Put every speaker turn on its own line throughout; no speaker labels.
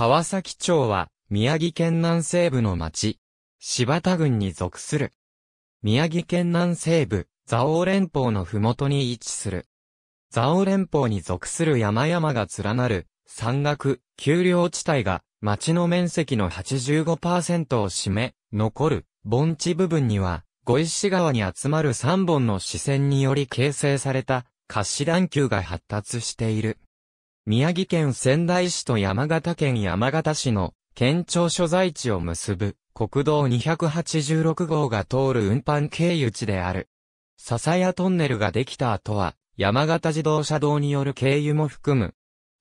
川崎町は、宮城県南西部の町、柴田郡に属する。宮城県南西部、蔵王連峰の麓に位置する。蔵王連峰に属する山々が連なる、山岳、丘陵地帯が、町の面積の85%を占め、残る、盆地部分には、五石川に集まる3本の支線により形成された、滑子段丘が発達している。宮城県仙台市と山形県山形市の県庁所在地を結ぶ国道286号が通る運搬経由地である。笹谷トンネルができた後は山形自動車道による経由も含む。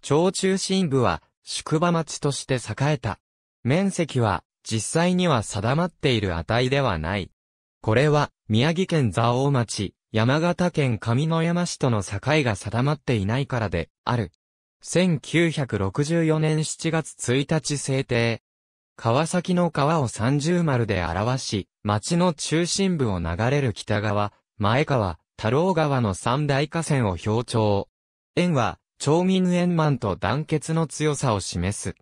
町中心部は宿場町として栄えた。面積は実際には定まっている値ではない。これは宮城県蔵王町、山形県上野山市との境が定まっていないからである。1964年7月1日制定。川崎の川を三重丸で表し、町の中心部を流れる北川、前川、太郎川の三大河川を表徴。円は、町民円満と団結の強さを示す。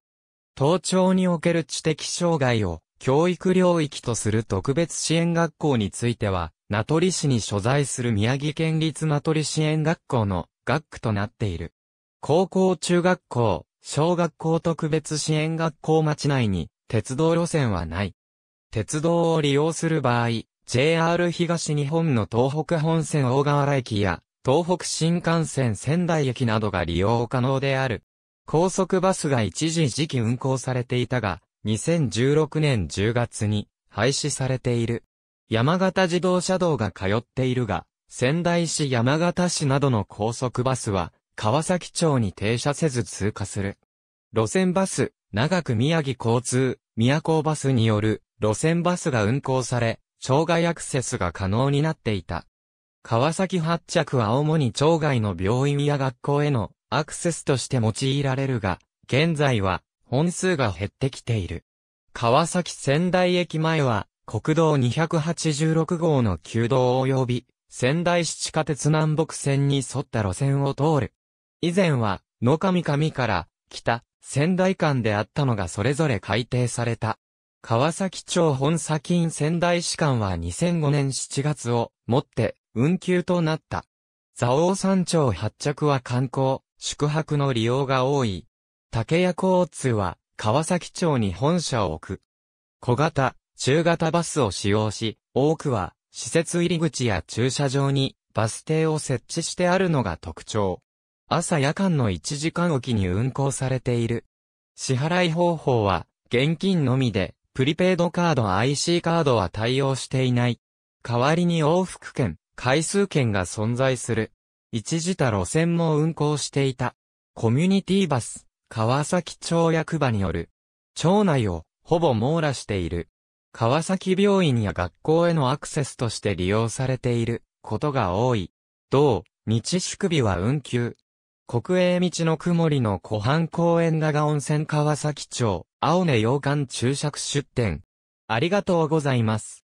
東町における知的障害を教育領域とする特別支援学校については、名取市に所在する宮城県立名取支援学校の学区となっている。高校中学校、小学校特別支援学校町内に鉄道路線はない。鉄道を利用する場合、JR 東日本の東北本線大河原駅や東北新幹線仙台駅などが利用可能である。高速バスが一時時期運行されていたが、2016年10月に廃止されている。山形自動車道が通っているが、仙台市山形市などの高速バスは川崎町に停車せず通過する。路線バス、長く宮城交通、宮古バスによる路線バスが運行され、町外アクセスが可能になっていた。川崎発着は主に町外の病院や学校へのアクセスとして用いられるが、現在は本数が減ってきている。川崎仙台駅前は国道286号の旧道及び仙台市地下鉄南北線に沿った路線を通る以前は、野上上から北、仙台間であったのがそれぞれ改定された。川崎町本砂金仙台市間は2005年7月をもって運休となった。蔵王山町発着は観光、宿泊の利用が多い。竹屋交通は川崎町に本社を置く。小型、中型バスを使用し、多くは施設入り口や駐車場にバス停を設置してあるのが特徴。朝夜間の1時間おきに運行されている。支払い方法は、現金のみで、プリペイドカード IC カードは対応していない。代わりに往復券、回数券が存在する。一時た路線も運行していた。コミュニティバス、川崎町役場による。町内を、ほぼ網羅している。川崎病院や学校へのアクセスとして利用されていることが多い。同、日宿日は運休。国営道の曇りの湖畔公園長温泉川崎町、青根洋館注釈出店。ありがとうございます。